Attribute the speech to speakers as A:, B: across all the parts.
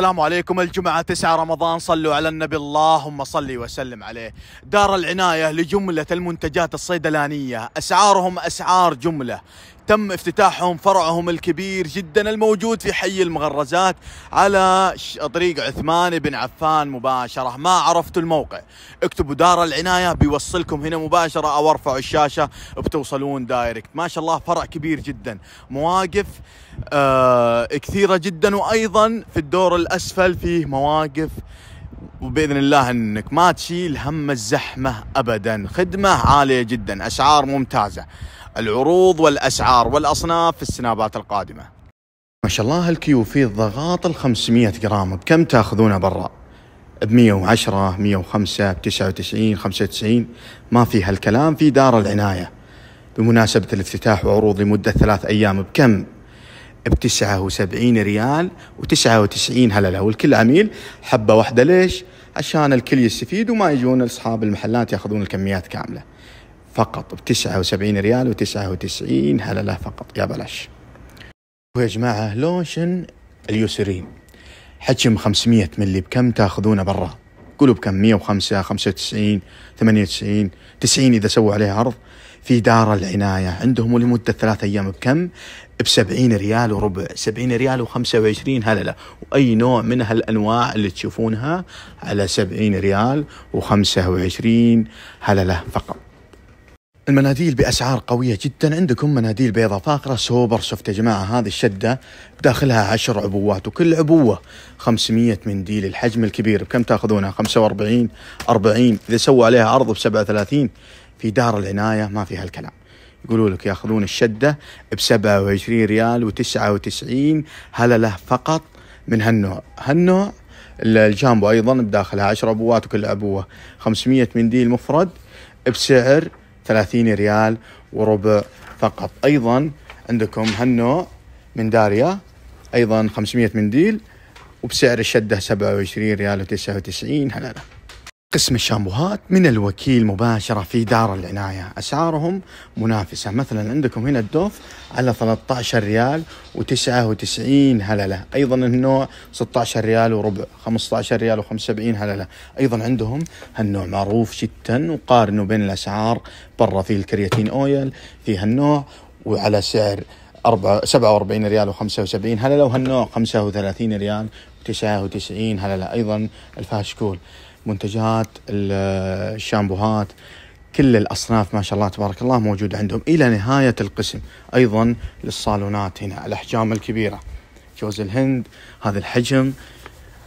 A: السلام عليكم الجمعة 9 رمضان صلوا على النبي اللهم صل وسلم عليه دار العناية لجملة المنتجات الصيدلانية أسعارهم أسعار جملة تم افتتاحهم فرعهم الكبير جدا الموجود في حي المغرزات على طريق عثمان بن عفان مباشرة ما عرفتوا الموقع اكتبوا دار العناية بيوصلكم هنا مباشرة او ارفعوا الشاشة بتوصلون دايركت ما شاء الله فرع كبير جدا مواقف آه كثيرة جدا وايضا في الدور الاسفل فيه مواقف وباذن الله انك ما تشيل هم الزحمه ابدا خدمه عاليه جدا اسعار ممتازه العروض والأسعار والأصناف في السنابات القادمة ما شاء الله الكيو فيه الضغاط ال 500 جرام بكم تاخذونه برا؟ ب 110 105 ب 99 95 ما في هالكلام في دار العناية بمناسبة الافتتاح وعروض لمدة ثلاث أيام بكم؟ ب 79 ريال و99 هللة والكل عميل حبة واحدة ليش؟ عشان الكل يستفيد وما يجون أصحاب المحلات ياخذون الكميات كاملة فقط ب 79 ريال و99 هلله فقط يا بلاش ويا جماعة لوشن اليسرين حجم 500 ملي بكم تاخذونه برا قولوا بكم 105 95 98 90 إذا سووا عليه عرض في دار العناية عندهم لمدة ثلاث أيام بكم ب 70 ريال وربع 70 ريال و25 هللة وأي نوع من هالأنواع اللي تشوفونها على 70 ريال و25 هللة فقط المناديل بأسعار قوية جدا عندكم مناديل بيضة فاخرة سوبر سوفت يا جماعة هذه الشدة داخلها عشر عبوات وكل عبوة 500 منديل الحجم الكبير بكم تاخذونها 45 40 إذا سووا عليها عرض ب 37 في دار العناية ما في هالكلام يقولوا لك ياخذون الشدة ب 27 ريال و99 هلله فقط من هالنوع هالنوع الجامبو أيضا بداخلها 10 عبوات وكل عبوة 500 منديل مفرد بسعر 30 ريال وربع فقط ايضا عندكم هالنوع من داريا ايضا 500 منديل وبسعر الشده 27 ريال و99 هلا قسم الشامبوهات من الوكيل مباشرة في دار العناية أسعارهم منافسة مثلا عندكم هنا الدوف على 13 ريال و99 هللة أيضا النوع 16 ريال وربع 15 ريال و75 هللة أيضا عندهم هالنوع معروف جدا وقارنوا بين الأسعار برا في الكرياتين أويل في هالنوع وعلى سعر 47 ريال و75 هلا لو هالنوع 35 ريال و99 هلا لا ايضا الفاشكول منتجات الشامبوهات كل الاصناف ما شاء الله تبارك الله موجود عندهم الى نهايه القسم ايضا للصالونات هنا الاحجام الكبيره جوز الهند هذا الحجم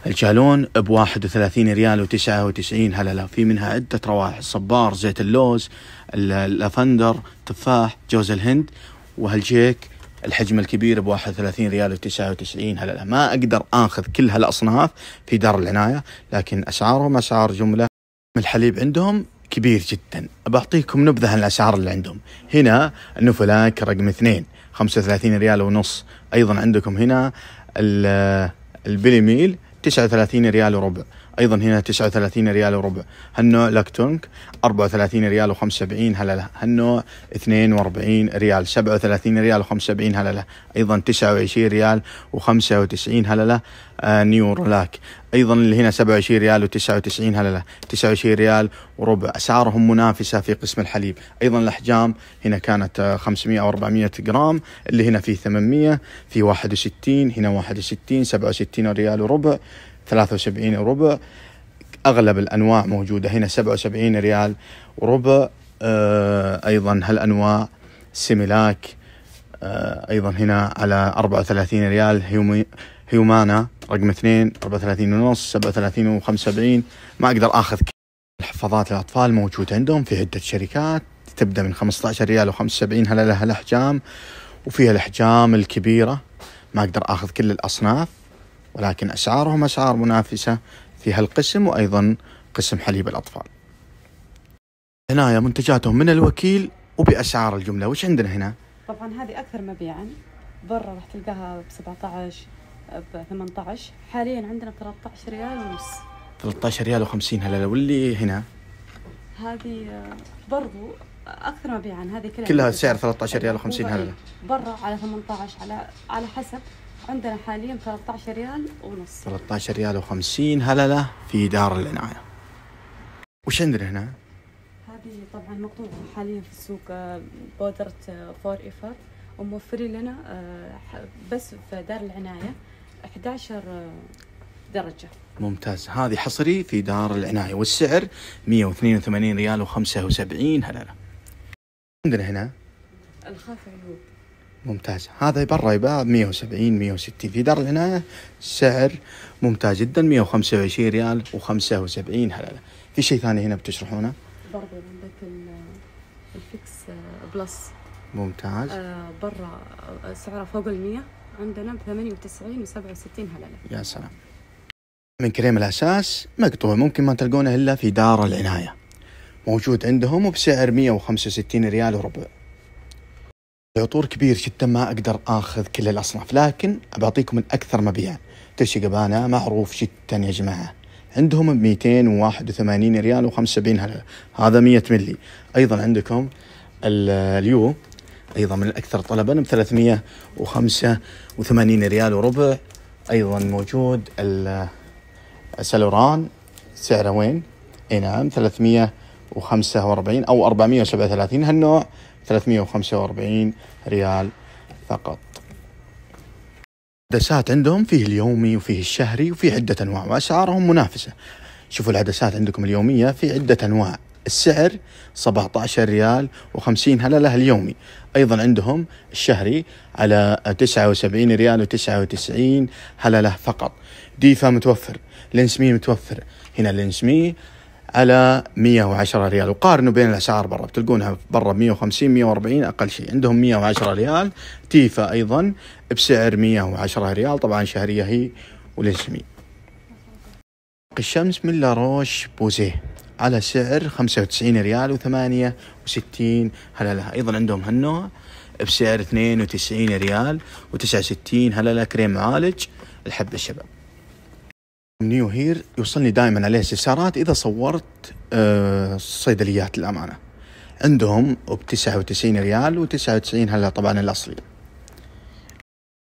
A: الجالون ب 31 ريال و99 هلا لا في منها عده روائح الصبار زيت اللوز اللافندر تفاح جوز الهند وهالجيك الحجم الكبير ب 31 ريال و99 هلا ما اقدر اخذ كل هالاصناف في دار العنايه لكن اسعارهم اسعار جمله الحليب عندهم كبير جدا بعطيكم نبذه عن الاسعار اللي عندهم هنا النوفلاك رقم اثنين 35 ريال ونص ايضا عندكم هنا البليميل 39 ريال وربع ايضا هنا 39 ريال وربع هالنوع لاكتونك 34 ريال و75 هلله هالنوع 42 ريال 37 ريال و75 هلله ايضا 29 ريال و95 هلله آه نيورلاك ايضا اللي هنا 27 ريال و99 هلله 29 ريال وربع اسعارهم منافسه في قسم الحليب ايضا الاحجام هنا كانت 500 او 400 جرام اللي هنا في 800 في 61 هنا 61 67 ريال وربع 73 وربع اغلب الانواع موجوده هنا 77 ريال وربع آه، ايضا هالانواع سيميلاك آه، ايضا هنا على 34 ريال هيومانا رقم اثنين 34 ونص 37 و75 ما اقدر اخذ حفاضات الاطفال موجوده عندهم في عده شركات تبدا من 15 ريال و75 هلا لها الاحجام وفيها الاحجام الكبيره ما اقدر اخذ كل الاصناف ولكن أسعارهم أسعار منافسة في هالقسم وأيضا قسم حليب الأطفال هنايا منتجاتهم من الوكيل وبأسعار الجملة وش عندنا هنا؟ طبعا هذه أكثر مبيعا برا راح تلقاها ب 17 ب 18 حاليا عندنا ب 13 ريال ونص 13 ريال و50 هلله واللي هنا هذه برضو اكثر مبيعا هذه كلها كلها سعر 13 ريال و50 هلله برا على 18 على على حسب عندنا حاليا 13 ريال ونص 13 ريال و50 هلله في دار العنايه وش عندنا هنا؟ هذه طبعا مقطوعه حاليا في السوق آه، بودره آه، فور ايفر وموفرين لنا آه، بس في دار العنايه 11 درجه ممتاز هذه حصري في دار العنايه والسعر 182 ريال و75 هلله عندنا هنا الخاف عيوب ممتاز هذا برا يباع 170 160 في دار العناية سعر ممتاز جدا 125 ريال و75 هلله في شيء ثاني هنا بتشرحونه؟ برضه عندك الفيكس بلس ممتاز آه برا سعره فوق ال 100 عندنا ب 98 و67 هلله يا سلام من كريم الاساس مقطوع ممكن ما تلقونه الا في دار العنايه موجود عندهم وبسعر 165 ريال وربع العطور كبير جدا ما اقدر اخذ كل الاصناف لكن بعطيكم الاكثر مبيعا تشي قبانه معروف جدا يا جماعه عندهم ب 281 ريال و75 هلله هذا 100 ملي ايضا عندكم اليو ايضا من الاكثر طلبا ب 385 ريال وربع ايضا موجود السالوران سعره وين؟ اي نعم 345 او 437 هالنوع 345 ريال فقط العدسات عندهم فيه اليومي وفيه الشهري وفيه عدة أنواع وأسعارهم منافسة شوفوا العدسات عندكم اليومية في عدة أنواع السعر 17 ريال و50 هللة اليومي أيضا عندهم الشهري على 79 ريال و99 هللة فقط ديفا متوفر لينس مي متوفر هنا لينس مي على 110 ريال وقارنوا بين الاسعار برا بتلقونها برا 150 140 اقل شيء عندهم 110 ريال تيفا ايضا بسعر 110 ريال طبعا شهريه هي والاسمي الشمس من لاروش بوزيه على سعر 95 ريال و68 هللة ايضا عندهم هالنوع بسعر 92 ريال و69 هللة كريم معالج الحب الشباب نيو هير يوصلني دائما عليه استفسارات اذا صورت آه، صيدليات الامانه عندهم ب 99 ريال و99 هلا طبعا الاصلي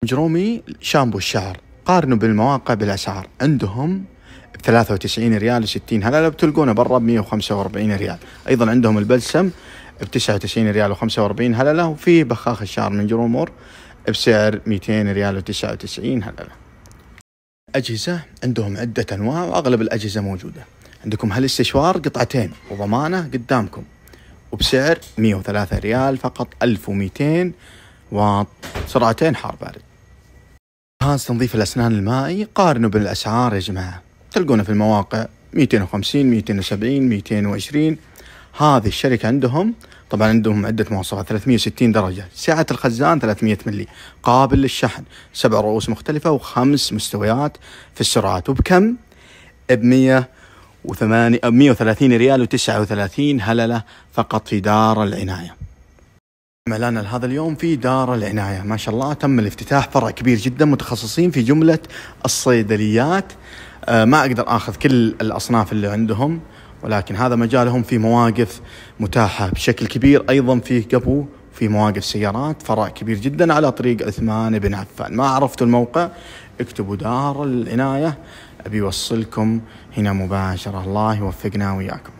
A: جرومي شامبو الشعر قارنوا بالمواقع بالاسعار عندهم ب 93 ريال و60 هلا بتلقونه برا ب 145 ريال ايضا عندهم البلسم ب 99 ريال و45 هلله وفي بخاخ الشعر من جرومور بسعر 200 ريال و99 هلله أجهزة عندهم عدة أنواع وأغلب الأجهزة موجودة عندكم هالاستشوار قطعتين وضمانة قدامكم وبسعر 103 ريال فقط 1200 وسرعتين حار بارد جهاز تنظيف الأسنان المائي قارنوا بالأسعار يا جماعة تلقونه في المواقع 250 270 220 هذه الشركة عندهم طبعا عندهم عدة مواصفات 360 درجة سعة الخزان 300 ملي قابل للشحن سبع رؤوس مختلفة وخمس مستويات في السرعات وبكم؟ ب 130 ريال و39 هللة فقط في دار العناية إعلان لهذا اليوم في دار العناية ما شاء الله تم الافتتاح فرع كبير جدا متخصصين في جملة الصيدليات آه ما أقدر أخذ كل الأصناف اللي عندهم ولكن هذا مجالهم في مواقف متاحة بشكل كبير أيضا فيه قبو في مواقف سيارات فرع كبير جدا على طريق عثمان بن عفان ما عرفتوا الموقع اكتبوا دار العناية أبي أوصلكم هنا مباشرة الله يوفقنا وياكم